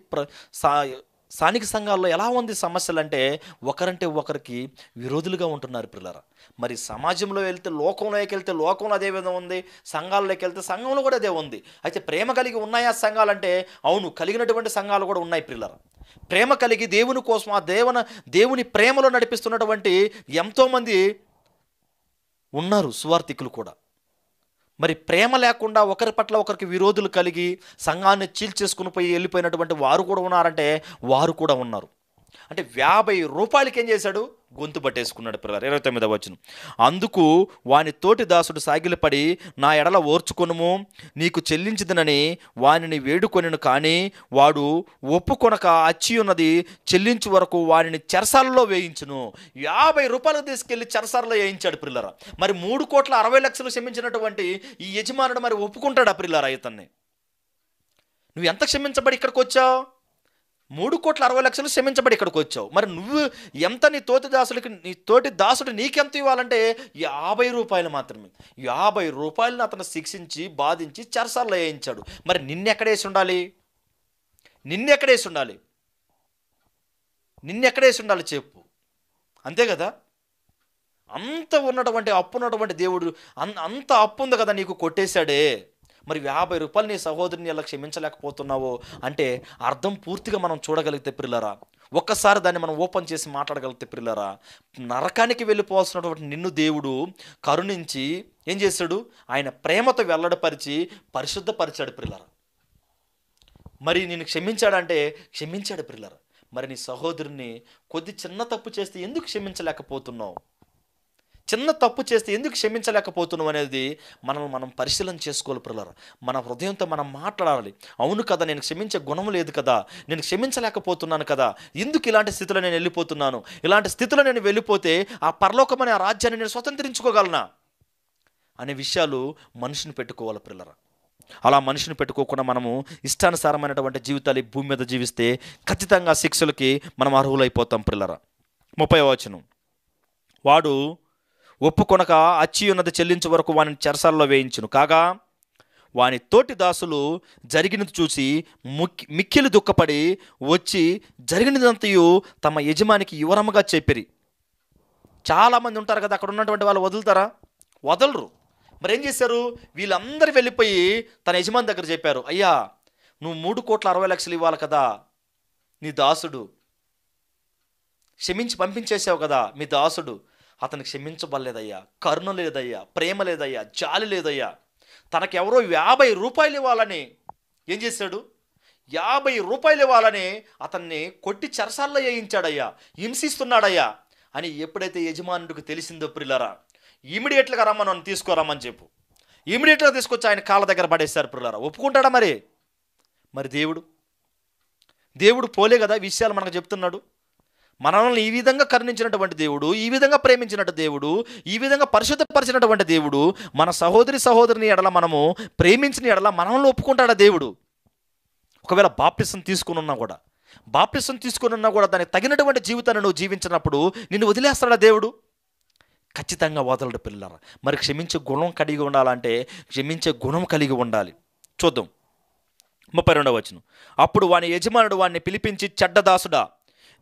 స్థానిక సంఘాల్లో ఎలా ఉంది సమస్యలు అంటే ఒకరంటే ఒకరికి విరోధులుగా ఉంటున్నారు పిల్లరా మరి సమాజంలో వెళ్తే లోకంలోకి వెళ్తే లోకంలో అదే విధంగా ఉంది సంఘాల్లోకి వెళ్తే సంఘంలో కూడా అదే ఉంది అయితే ప్రేమ కలిగి ఉన్నాయా సంఘాలు అంటే అవును కలిగినటువంటి సంఘాలు కూడా ఉన్నాయి పిల్లరా ప్రేమ కలిగి దేవుని కోసం ఆ దేవన దేవుని ప్రేమలో నడిపిస్తున్నటువంటి ఎంతోమంది ఉన్నారు సువార్థికులు కూడా మరి ప్రేమ లేకుండా ఒకరి పట్ల ఒకరికి విరోధులు కలిగి సంఘాన్ని చీల్చేసుకుని పోయి వెళ్ళిపోయినటువంటి వారు కూడా ఉన్నారంటే వారు కూడా ఉన్నారు అంటే యాభై రూపాయలకి ఏం చేశాడు గొంతు పట్టేసుకున్నాడు పిల్లలు ఇరవై తొమ్మిదవ వచ్చిన అందుకు వాని తోటి దాసుడు సాగిలపడి నా ఎడల ఓర్చుకొనుము నీకు చెల్లించదనని వానిని వేడుకొనిను కానీ వాడు ఒప్పుకొనక అచ్చి ఉన్నది చెల్లించు వరకు వాని చెరసాలలో వేయించును యాభై రూపాయలు తీసుకెళ్లి చెరసాలలో వేయించాడు పిల్లరా మరి మూడు కోట్ల అరవై లక్షలు క్షమించినటువంటి ఈ యజమానుడు మరి ఒప్పుకుంటాడు ఆ పిల్లరా ఇతన్ని నువ్వు ఎంత క్షమించబడి ఇక్కడికి వచ్చావు మూడు కోట్ల అరవై లక్షలు శ్రమించబడి ఇక్కడికి వచ్చావు మరి నువ్వు ఎంత నీ తోటి దాసుడికి నీ తోటి దాసుడు నీకెంత ఇవ్వాలంటే యాభై రూపాయలు మాత్రమే యాభై రూపాయలను అతను శిక్షించి బాధించి చెరసాలు వేయించాడు మరి నిన్నెక్కడేసి ఉండాలి నిన్నెక్కడేసి ఉండాలి నిన్నెక్కడేసి ఉండాలి చెప్పు అంతే కదా అంత ఉన్నటువంటి అప్పు ఉన్నటువంటి దేవుడు అంత అప్పు ఉంది కదా నీకు కొట్టేశాడే మరి యాభై రూపాయలు నీ సహోదరిని ఎలా క్షమించలేకపోతున్నావో అంటే అర్థం పూర్తిగా మనం చూడగలిగితే పిల్లరా ఒక్కసారి దాన్ని మనం ఓపెన్ చేసి మాట్లాడగలిగితే పిల్లరా నరకానికి వెళ్ళిపోవాల్సినటువంటి నిన్ను దేవుడు కరుణించి ఏం చేశాడు ఆయన ప్రేమతో వెల్లడపరిచి పరిశుద్ధపరిచాడు పిల్లరా మరి నేను క్షమించాడంటే క్షమించాడు పిల్లరా మరి నీ సహోదరుని కొద్ది చిన్న తప్పు చేస్తే ఎందుకు క్షమించలేకపోతున్నావు చిన్న తప్పు చేస్తే ఎందుకు క్షమించలేకపోతున్నాం అనేది మనం మనం పరిశీలన చేసుకోవాలి పిల్లలు మన హృదయంతో మనం మాట్లాడాలి అవును కదా నేను క్షమించే గుణం లేదు కదా నేను క్షమించలేకపోతున్నాను కదా ఎందుకు ఇలాంటి స్థితిలో నేను వెళ్ళిపోతున్నాను ఇలాంటి స్థితిలో నేను వెళ్ళిపోతే ఆ పరలోకమైన ఆ రాజ్యాన్ని నేను స్వతంత్రించుకోగలనా అనే విషయాలు మనిషిని పెట్టుకోవాలి పిల్లరా అలా మనిషిని పెట్టుకోకుండా మనము ఇష్టానుసారమైనటువంటి జీవితాలు భూమి మీద జీవిస్తే ఖచ్చితంగా శిక్షలకి మనం అర్హులైపోతాం పిల్లరా ముప్పై వచనం వాడు ఒప్పుకొనక అచ్చి ఉన్నది చెల్లించే వరకు వాని చెరసల్లో వేయించును కాగా వాని తోటి దాసులు జరిగినది చూసి ముక్కి మిక్కిలు దుఃఖపడి వచ్చి జరిగినదంతయు తమ యజమానికి యువరమ్మగా చెప్పిరి చాలామంది ఉంటారు కదా అక్కడ ఉన్నటువంటి వాళ్ళు వదులుతారా వదలరు మరి ఏం చేశారు వీళ్ళందరూ వెళ్ళిపోయి తన యజమాని దగ్గర చెప్పారు అయ్యా నువ్వు మూడు కోట్ల అరవై లక్షలు ఇవ్వాలి కదా నీ దాసుడు క్షమించి పంపించేసావు కదా మీ దాసుడు అతను క్షమించబడలేదయ్యా కరుణ లేదయ్యా ప్రేమ లేదయ్యా జాలి లేదయ్యా తనకెవరో యాభై రూపాయలు ఇవ్వాలని ఏం చేశాడు యాభై రూపాయలు ఇవ్వాలని అతన్ని కొట్టి చెరసాల్లో వేయించాడయ్యా హింసిస్తున్నాడయ్యా అని ఎప్పుడైతే యజమానుడికి తెలిసిందో ప్రిల్లరా ఇమీడియట్గా నన్ను తీసుకురమ్మని చెప్పు ఇమీడియట్గా తీసుకొచ్చి ఆయన కాళ్ళ దగ్గర పడేశారు ప్రిల్లరా ఒప్పుకుంటాడా మరి మరి దేవుడు దేవుడు పోలే కదా విషయాలు మనకు చెప్తున్నాడు మనల్ని ఈ విధంగా కరుణించినటువంటి దేవుడు ఈ విధంగా ప్రేమించినట్టు దేవుడు ఈ విధంగా పరిశుద్ధపరిచినటువంటి దేవుడు మన సహోదరి సహోదరిని ఎడల మనము ప్రేమించిన ఎడల మనల్ని ఒప్పుకుంటాడా దేవుడు ఒకవేళ బాప్టిసం ఉన్నా కూడా బాప్టిసం ఉన్నా కూడా దానికి తగినటువంటి జీవితాన్ని నువ్వు జీవించినప్పుడు నిన్ను వదిలేస్తాడా దేవుడు ఖచ్చితంగా వదలడు పిల్లల మరి క్షమించే గుణం కలిగి ఉండాలంటే క్షమించే గుణం కలిగి ఉండాలి చూద్దాం ముప్పై రెండవ వచ్చును అప్పుడు వాని యజమానుడు వాడిని పిలిపించి చెడ్డదాసుడా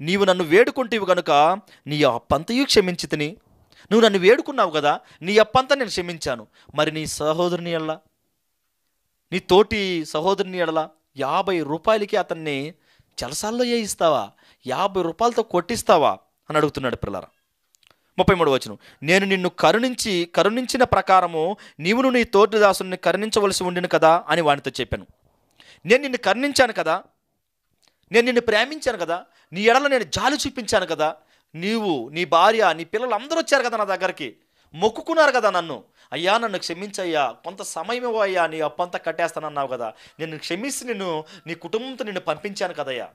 నీవు నన్ను వేడుకుంటేవి కనుక నీ అప్పంతయు క్షమించి తిని నువ్వు నన్ను వేడుకున్నావు కదా నీ అప్పంత నేను క్షమించాను మరి నీ సహోదరుని ఎడల నీ తోటి సహోదరుని ఎడల యాభై రూపాయలకి అతన్ని జలసాల్లో ఇస్తావా యాభై రూపాయలతో కొట్టిస్తావా అని అడుగుతున్నాడు పిల్లరా ముప్పై మూడు వచనం నేను నిన్ను కరుణించి కరుణించిన ప్రకారము నీవును నీ తోటి దాసుని కరుణించవలసి ఉండిను కదా అని వానితో చెప్పాను నేను నిన్ను కరుణించాను కదా నేను నిన్ను ప్రేమించాను కదా నీ ఎడల నేను జాలి చూపించాను కదా నీవు నీ భార్య నీ పిల్లలు అందరూ వచ్చారు కదా నా దగ్గరికి మొక్కుకున్నారు కదా నన్ను అయ్యా నన్ను క్షమించయ్యా కొంత సమయం అయ్యా నీ అప్పంతా కట్టేస్తానన్నావు కదా నేను క్షమించి నిన్ను నీ కుటుంబంతో నిన్ను పంపించాను కదయ్యా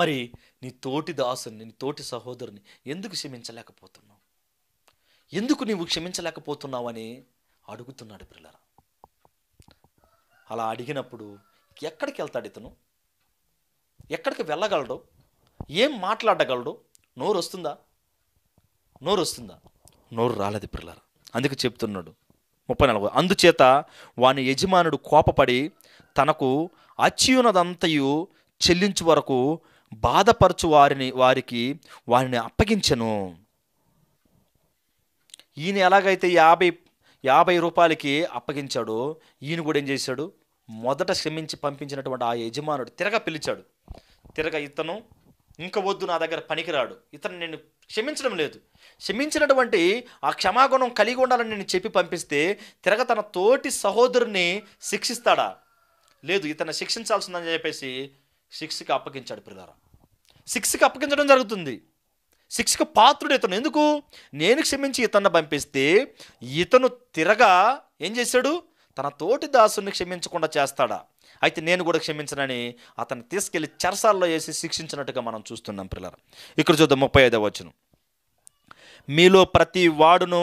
మరి నీ తోటి దాసుని నీ తోటి సహోదరుని ఎందుకు క్షమించలేకపోతున్నావు ఎందుకు నీవు క్షమించలేకపోతున్నావు అని అడుగుతున్నాడు పిల్లరా అలా అడిగినప్పుడు ఎక్కడికి వెళ్తాడు ఇతను ఎక్కడికి వెళ్ళగలడు ఏం మాట్లాడగలడు నోరు వస్తుందా నోరు వస్తుందా నోరు రాలేదు పిల్లలు అందుకు చెప్తున్నాడు ముప్పై నాలుగు అందుచేత వాని యజమానుడు కోపపడి తనకు అచ్చియునదంతయు చెల్లించు వరకు బాధపరచు వారిని వారికి వారిని అప్పగించను ఈయన ఎలాగైతే యాభై యాభై రూపాయలకి అప్పగించాడో ఈయన కూడా ఏం చేశాడు మొదట శ్రమించి పంపించినటువంటి ఆ యజమానుడు తిరగ పిలిచాడు తిరగ ఇతను ఇంక వద్దు నా దగ్గర పనికిరాడు ఇతను నేను క్షమించడం లేదు క్షమించినటువంటి ఆ క్షమాగుణం కలిగి ఉండాలని నేను చెప్పి పంపిస్తే తిరగ తన తోటి సహోదరుని శిక్షిస్తాడా లేదు ఇతను శిక్షించాల్సిందని చెప్పేసి శిక్షకి అప్పగించాడు ప్రధాన శిక్షకి అప్పగించడం జరుగుతుంది శిక్షకు పాత్రుడు ఇతను ఎందుకు నేను క్షమించి ఇతన్ని పంపిస్తే ఇతను తిరగా ఏం చేశాడు తన తోటి దాసుని క్షమించకుండా చేస్తాడా అయితే నేను కూడా క్షమించనని అతను తీసుకెళ్లి చెరసాల్లో వేసి శిక్షించినట్టుగా మనం చూస్తున్నాం పిల్లలు ఇక్కడ చూద్దాం ముప్పై ఐదవ వచ్చును మీలో ప్రతి వాడును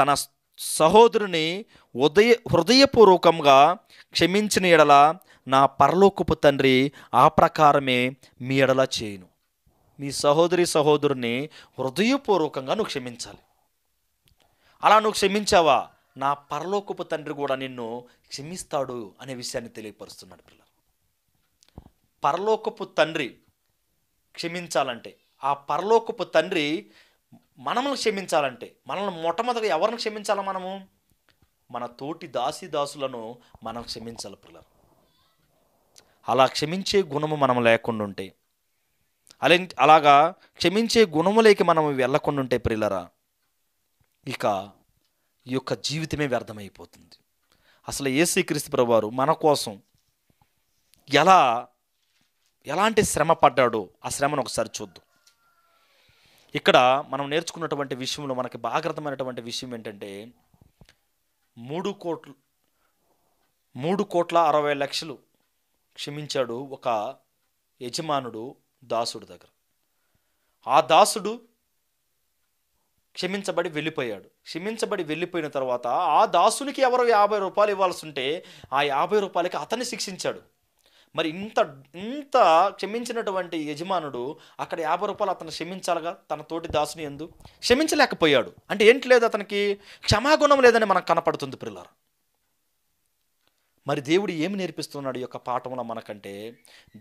తన సహోదరుని ఉదయ హృదయపూర్వకంగా క్షమించిన ఎడల నా పరలోకపు తండ్రి ఆ ప్రకారమే మీ ఎడల చేయను మీ సహోదరి సహోదరుని హృదయపూర్వకంగా నువ్వు క్షమించాలి అలా నువ్వు క్షమించావా నా పరలోకపు తండ్రి కూడా నిన్ను క్షమిస్తాడు అనే విషయాన్ని తెలియపరుస్తున్నాడు పిల్లలు పరలోకపు తండ్రి క్షమించాలంటే ఆ పరలోకపు తండ్రి మనల్ని క్షమించాలంటే మనల్ని మొట్టమొదటి ఎవరిని క్షమించాలి మనము మన తోటి దాసి దాసులను మనం క్షమించాలి పిల్లలు అలా క్షమించే గుణము మనం లేకుండా ఉంటే అలా అలాగా క్షమించే గుణములేకి మనం వెళ్ళకుండా ఉంటే ప్రిల్లరా ఇక ఈ యొక్క జీవితమే వ్యర్థమైపోతుంది అసలు క్రీస్తు ప్రభువారు మన కోసం ఎలా ఎలాంటి శ్రమ పడ్డాడో ఆ శ్రమను ఒకసారి చూద్దాం ఇక్కడ మనం నేర్చుకున్నటువంటి విషయంలో మనకి బాగ్రతమైనటువంటి విషయం ఏంటంటే మూడు కోట్లు మూడు కోట్ల అరవై లక్షలు క్షమించాడు ఒక యజమానుడు దాసుడు దగ్గర ఆ దాసుడు క్షమించబడి వెళ్ళిపోయాడు క్షమించబడి వెళ్ళిపోయిన తర్వాత ఆ దాసునికి ఎవరో యాభై రూపాయలు ఇవ్వాల్సి ఉంటే ఆ యాభై రూపాయలకి అతన్ని శిక్షించాడు మరి ఇంత ఇంత క్షమించినటువంటి యజమానుడు అక్కడ యాభై రూపాయలు అతను క్షమించాలిగా తన తోటి దాసుని ఎందు క్షమించలేకపోయాడు అంటే ఏంటి లేదు అతనికి క్షమాగుణం లేదని మనకు కనపడుతుంది పిల్లలు మరి దేవుడు ఏమి నేర్పిస్తున్నాడు యొక్క పాఠంలో మనకంటే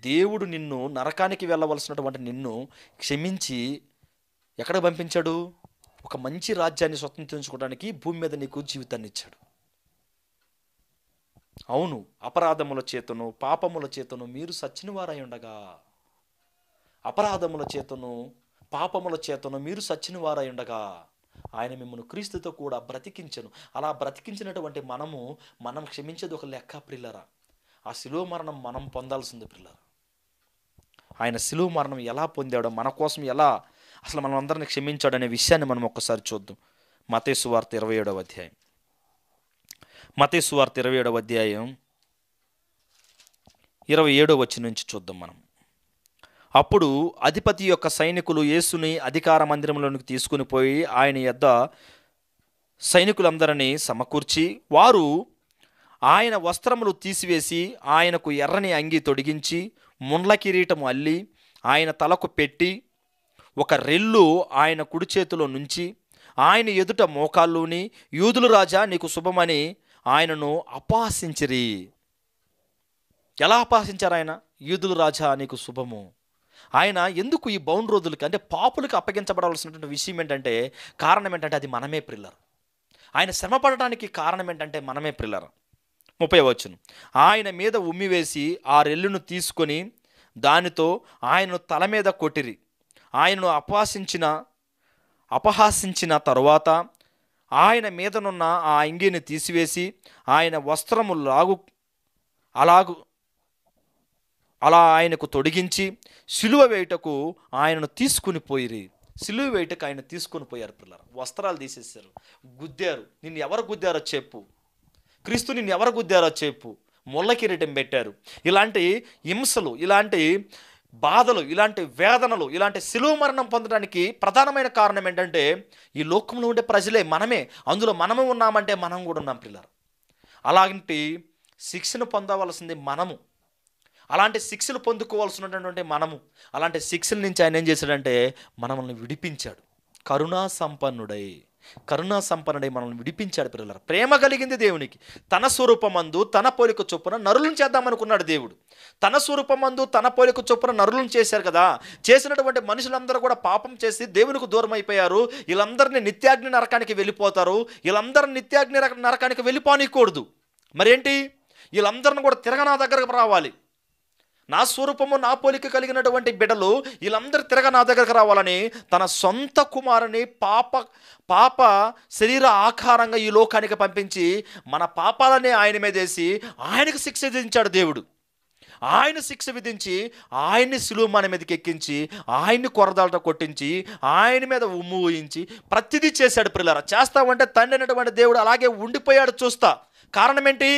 దేవుడు నిన్ను నరకానికి వెళ్ళవలసినటువంటి నిన్ను క్షమించి ఎక్కడ పంపించాడు ఒక మంచి రాజ్యాన్ని స్వతంత్రించుకోవడానికి భూమి మీద నీకు జీవితాన్ని ఇచ్చాడు అవును అపరాధముల చేతను పాపముల చేతను మీరు సచ్చిన వారై ఉండగా అపరాధముల చేతను పాపముల చేతను మీరు సచ్చిన వారై ఉండగా ఆయన మిమ్మల్ని క్రీస్తుతో కూడా బ్రతికించను అలా బ్రతికించినటువంటి మనము మనం క్షమించేది ఒక లెక్క ప్రిల్లరా ఆ శిలువ మరణం మనం పొందాల్సింది ప్రిల్లరా ఆయన శిలువ మరణం ఎలా పొందాడో మన కోసం ఎలా అసలు మనం అందరినీ క్షమించాడనే విషయాన్ని మనం ఒక్కసారి చూద్దాం మతేసు వార్త ఇరవై ఏడవ అధ్యాయం మతేసు వార్త ఇరవై ఏడవ అధ్యాయం ఇరవై ఏడో వచ్చి నుంచి చూద్దాం మనం అప్పుడు అధిపతి యొక్క సైనికులు యేసుని అధికార మందిరంలోనికి తీసుకుని పోయి ఆయన యొద్ద సైనికులందరినీ సమకూర్చి వారు ఆయన వస్త్రములు తీసివేసి ఆయనకు ఎర్రని అంగి తొడిగించి ముండ్ల కిరీటము అల్లి ఆయన తలకు పెట్టి ఒక రెల్లు ఆయన కుడి చేతిలో నుంచి ఆయన ఎదుట మోకాల్లోని యూదుల రాజా నీకు శుభమని ఆయనను అపాసించిరి ఎలా అపాసించారు ఆయన యూదుల రాజా నీకు శుభము ఆయన ఎందుకు ఈ బౌండ్ రోజులకి అంటే పాపులకు అప్పగించబడవలసినటువంటి విషయం ఏంటంటే కారణం ఏంటంటే అది మనమే ప్రిల్లర్ ఆయన శ్రమపడటానికి కారణం ఏంటంటే మనమే ప్రిల్లర్ ముప్పై వచ్చును ఆయన మీద ఉమ్మివేసి ఆ రెల్లును తీసుకొని దానితో ఆయనను తల మీద కొట్టిరి ఆయనను అపహాసించిన అపహాసించిన తరువాత ఆయన మీదనున్న ఆ అంగీని తీసివేసి ఆయన వస్త్రము లాగు అలాగు అలా ఆయనకు తొడిగించి సిలువ వేయుటకు ఆయనను తీసుకుని పోయిరి సిలువ వేటకు ఆయన తీసుకుని పోయారు పిల్లలు వస్త్రాలు తీసేశారు గుద్దారు నిన్ను ఎవరు గుద్దారో చెప్పు క్రీస్తు నిన్ను ఎవరు గుద్దారో చెప్పు ముళ్ళ కిరీటం పెట్టారు ఇలాంటి హింసలు ఇలాంటి బాధలు ఇలాంటి వేదనలు ఇలాంటి సిలువ మరణం పొందడానికి ప్రధానమైన కారణం ఏంటంటే ఈ లోకంలో ఉండే ప్రజలే మనమే అందులో మనమే ఉన్నామంటే మనం కూడా ఉన్నాం పిల్లలు అలాంటి శిక్షను పొందవలసింది మనము అలాంటి శిక్షలు పొందుకోవాల్సినటువంటి మనము అలాంటి శిక్షల నుంచి ఆయన ఏం చేశాడంటే మనల్ని విడిపించాడు కరుణా సంపన్నుడై కరుణా సంపన్నుడై మనల్ని విడిపించాడు పిల్లల ప్రేమ కలిగింది దేవునికి తన స్వరూపమందు తన పోలిక చొప్పున నరులను చేద్దామనుకున్నాడు దేవుడు తన స్వరూపమందు తన పోలిక చొప్పున నరులను చేశారు కదా చేసినటువంటి మనుషులందరూ కూడా పాపం చేసి దేవునికి దూరం అయిపోయారు వీళ్ళందరినీ నిత్యాగ్ని నరకానికి వెళ్ళిపోతారు వీళ్ళందరూ నిత్యాగ్ని నరకానికి వెళ్ళిపోనీకూడదు మరేంటి వీళ్ళందరిని కూడా తిరగనా దగ్గరకు రావాలి నా స్వరూపము నా పోలిక కలిగినటువంటి బిడ్డలు వీళ్ళందరూ తిరగ నా దగ్గరకు రావాలని తన సొంత కుమారుని పాప పాప శరీర ఆకారంగా ఈ లోకానికి పంపించి మన పాపాలనే ఆయన మీదేసి ఆయనకు శిక్ష విధించాడు దేవుడు ఆయన శిక్ష విధించి ఆయన్ని మన మీదకి ఎక్కించి ఆయన్ని కొరదాలట కొట్టించి ఆయన మీద ఉమ్ము ఊహించి ప్రతిదీ చేశాడు పిల్లరా చేస్తామంటే తండ్రి అనేటువంటి దేవుడు అలాగే ఉండిపోయాడు చూస్తా కారణం ఏంటి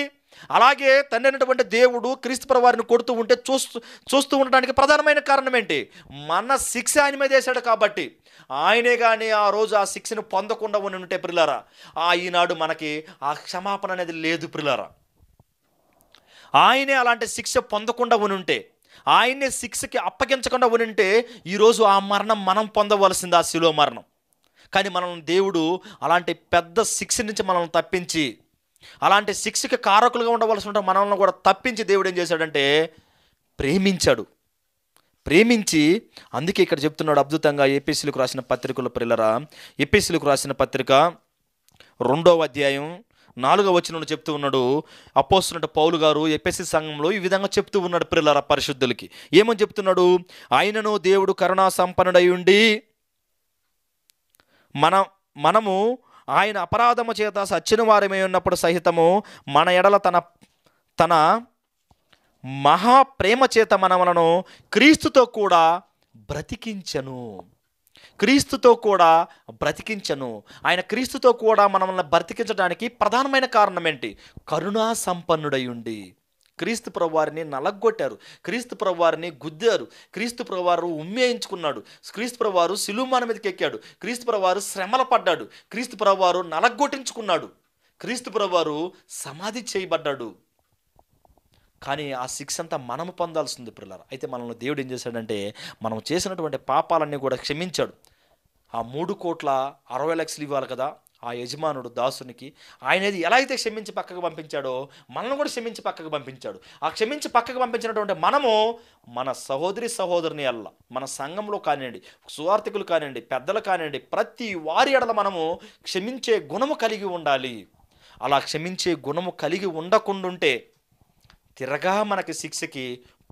అలాగే తండ్రినటువంటి దేవుడు క్రీస్తు వారిని కొడుతూ ఉంటే చూస్తూ చూస్తూ ఉండడానికి ప్రధానమైన కారణం ఏంటి మన శిక్ష ఆయన మీద వేశాడు కాబట్టి ఆయనే కానీ ఆ రోజు ఆ శిక్షను పొందకుండా ఉండి ఉంటే ప్రిలారా ఆ ఈనాడు మనకి ఆ క్షమాపణ అనేది లేదు ప్రిలారా ఆయనే అలాంటి శిక్ష పొందకుండా ఉని ఉంటే ఆయనే శిక్షకి అప్పగించకుండా ఉని ఉంటే ఈరోజు ఆ మరణం మనం పొందవలసింది ఆ శిలో మరణం కానీ మనం దేవుడు అలాంటి పెద్ద శిక్ష నుంచి మనల్ని తప్పించి అలాంటి శిక్షకి కారకులుగా ఉండవలసి ఉంటే మనల్ని కూడా తప్పించి దేవుడు ఏం చేశాడంటే ప్రేమించాడు ప్రేమించి అందుకే ఇక్కడ చెప్తున్నాడు అద్భుతంగా ఏపీసీలకు రాసిన పత్రికలు పిల్లరా ఏపీసీలకు రాసిన పత్రిక రెండవ అధ్యాయం నాలుగవ వచ్చిన చెప్తూ ఉన్నాడు అపోస్తున్నట్టు పౌలు గారు ఎపిఎస్సి సంఘంలో ఈ విధంగా చెప్తూ ఉన్నాడు పిల్లల పరిశుద్ధులకి ఏమని చెప్తున్నాడు ఆయనను దేవుడు కరుణా సంపన్నుడై ఉండి మన మనము ఆయన అపరాధము చేత సచ్చిన వారమే ఉన్నప్పుడు సహితము మన ఎడల తన తన మహాప్రేమ చేత మనములను క్రీస్తుతో కూడా బ్రతికించను క్రీస్తుతో కూడా బ్రతికించను ఆయన క్రీస్తుతో కూడా మనల్ని బ్రతికించడానికి ప్రధానమైన కారణం ఏంటి కరుణా సంపన్నుడై ఉండి క్రీస్తు ప్రవారిని నలగొట్టారు క్రీస్తు ప్రవారిని గుద్దారు క్రీస్తు ప్రవారు ఉమ్మేయించుకున్నాడు క్రీస్తు ప్రవారు సిలుమాన మీదకి ఎక్కాడు క్రీస్తు ప్రవారు శ్రమల పడ్డాడు క్రీస్తు ప్రవారు నలగొట్టించుకున్నాడు క్రీస్తు ప్రవారు సమాధి చేయబడ్డాడు కానీ ఆ శిక్ష అంతా మనము పొందాల్సింది పిల్లలు అయితే మనల్ని దేవుడు ఏం చేశాడంటే మనం చేసినటువంటి పాపాలన్నీ కూడా క్షమించాడు ఆ మూడు కోట్ల అరవై లక్షలు ఇవ్వాలి కదా ఆ యజమానుడు దాసునికి ఆయన ఎలా అయితే క్షమించి పక్కకు పంపించాడో మనల్ని కూడా క్షమించి పక్కకు పంపించాడు ఆ క్షమించి పక్కకు పంపించినటువంటి మనము మన సహోదరి సహోదరుని అల్ల మన సంఘంలో కానివ్వండి సువార్థికులు కానివ్వండి పెద్దలు కానివ్వండి ప్రతి వారి ఎడల మనము క్షమించే గుణము కలిగి ఉండాలి అలా క్షమించే గుణము కలిగి ఉండకుండుంటే తిరగా మనకి శిక్షకి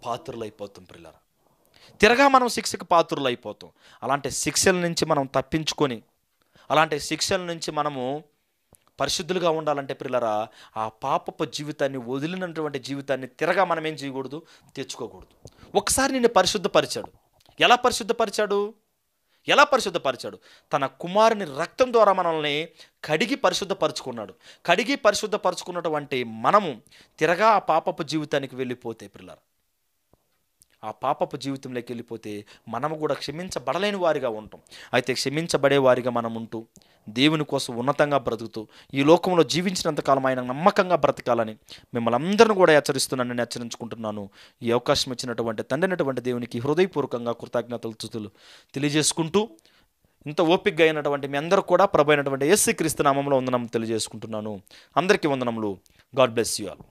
పాత్రులైపోతాం పిల్లలు తిరగా మనం శిక్షకి అయిపోతాం అలాంటి శిక్షల నుంచి మనం తప్పించుకొని అలాంటి శిక్షల నుంచి మనము పరిశుద్ధులుగా ఉండాలంటే పిల్లరా ఆ పాపపు జీవితాన్ని వదిలినటువంటి జీవితాన్ని తిరగా మనం ఏం చేయకూడదు తెచ్చుకోకూడదు ఒకసారి నిన్ను పరిశుద్ధపరిచాడు ఎలా పరిశుద్ధపరిచాడు ఎలా పరిశుద్ధపరిచాడు తన కుమారుని రక్తం ద్వారా మనల్ని కడిగి పరిశుద్ధపరుచుకున్నాడు కడిగి పరిశుద్ధపరుచుకున్నటువంటి మనము తిరగా ఆ పాపపు జీవితానికి వెళ్ళిపోతే పిల్లలు ఆ పాపపు జీవితంలోకి వెళ్ళిపోతే మనము కూడా క్షమించబడలేని వారిగా ఉంటాం అయితే క్షమించబడే వారిగా మనం ఉంటూ దేవుని కోసం ఉన్నతంగా బ్రతుకుతూ ఈ లోకంలో జీవించినంతకాలం ఆయన నమ్మకంగా బ్రతకాలని మిమ్మల్ని అందరిని కూడా నేను హెచ్చరించుకుంటున్నాను ఈ అవకాశం ఇచ్చినటువంటి తండ్రినటువంటి దేవునికి హృదయపూర్వకంగా కృతజ్ఞతలు తెలియజేసుకుంటూ ఇంత ఓపిక్గా అయినటువంటి మీ అందరూ కూడా ప్రభు అయినటువంటి ఎస్సీ క్రీస్తు నామంలో వందనం తెలియజేసుకుంటున్నాను అందరికీ వందనములు గాడ్ బ్లెస్ యూ ఆల్